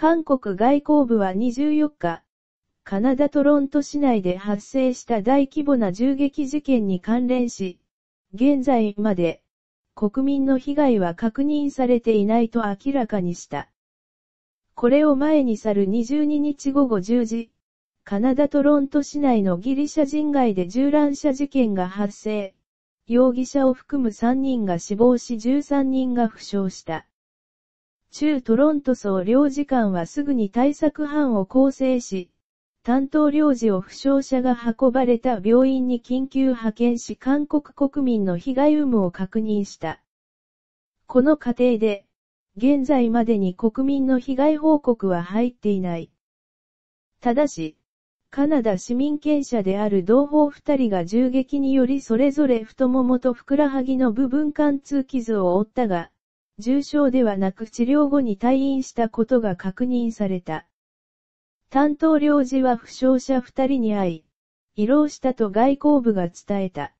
韓国外交部は24日、カナダトロント市内で発生した大規模な銃撃事件に関連し、現在まで、国民の被害は確認されていないと明らかにした。これを前に去る22日午後10時、カナダトロント市内のギリシャ人街で銃乱射事件が発生。容疑者を含む3人が死亡し13人が負傷した。中トロント総領事館はすぐに対策班を構成し、担当領事を負傷者が運ばれた病院に緊急派遣し韓国国民の被害有無を確認した。この過程で、現在までに国民の被害報告は入っていない。ただし、カナダ市民権者である同胞二人が銃撃によりそれぞれ太ももとふくらはぎの部分貫通傷を負ったが、重症ではなく治療後に退院したことが確認された。担当領事は負傷者二人に会い、慰労したと外交部が伝えた。